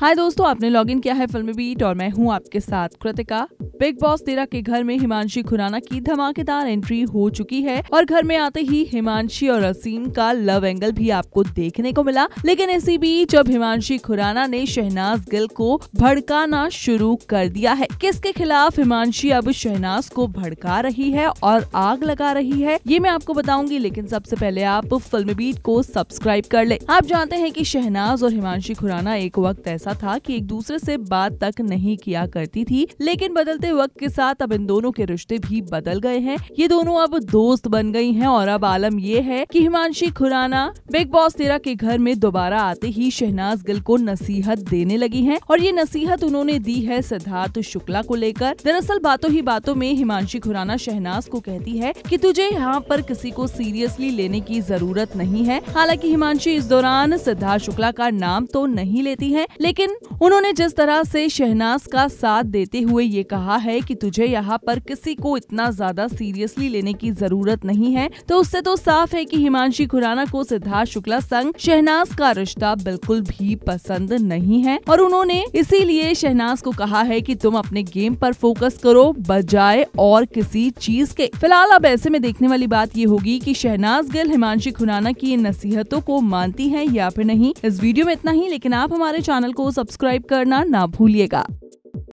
हाय दोस्तों आपने लॉगिन किया है फिल्मी बीट और मैं हूँ आपके साथ कृतिका बिग बॉस तेरह के घर में हिमांशी खुराना की धमाकेदार एंट्री हो चुकी है और घर में आते ही हिमांशी और असीम का लव एंगल भी आपको देखने को मिला लेकिन इसी बीच अब हिमांशी खुराना ने शहनाज गिल को भड़काना शुरू कर दिया है किसके खिलाफ हिमांशी अब शहनाज को भड़का रही है और आग लगा रही है ये मैं आपको बताऊंगी लेकिन सबसे पहले आप फिल्म बीट को सब्सक्राइब कर ले आप जानते हैं की शहनाज और हिमांशी खुराना एक वक्त ऐसा था की एक दूसरे ऐसी बात तक नहीं किया करती थी लेकिन बदलते बीतते वक्त के साथ अब इन दोनों के रिश्ते भी बदल गए हैं ये दोनों अब दोस्त बन गई हैं और अब आलम ये है कि हिमांशी खुराना बिग बॉस तेरा के घर में दोबारा आते ही शहनाज गिल को नसीहत देने लगी है और ये नसीहत उन्होंने दी है सिद्धार्थ शुक्ला को लेकर दरअसल बातों ही बातों में हिमांशी खुराना शहनाज को कहती है की तुझे यहाँ पर किसी को सीरियसली लेने की जरूरत नहीं है हालांकि हिमांशी इस दौरान सिद्धार्थ शुक्ला का नाम तो नहीं लेती है लेकिन उन्होंने जिस तरह से शहनाज का साथ देते हुए ये कहा कहा है कि तुझे यहाँ पर किसी को इतना ज्यादा सीरियसली लेने की जरूरत नहीं है तो उससे तो साफ है कि हिमांशी खुराना को सिद्धार्थ शुक्ला संग शहनाज का रिश्ता बिल्कुल भी पसंद नहीं है और उन्होंने इसीलिए शहनाज को कहा है कि तुम अपने गेम पर फोकस करो बजाय और किसी चीज के फिलहाल अब ऐसे में देखने वाली बात ये होगी कि शहनाज गिल हिमांशी खुराना की नसीहतों को मानती है या फिर नहीं इस वीडियो में इतना ही लेकिन आप हमारे चैनल को सब्सक्राइब करना ना भूलिएगा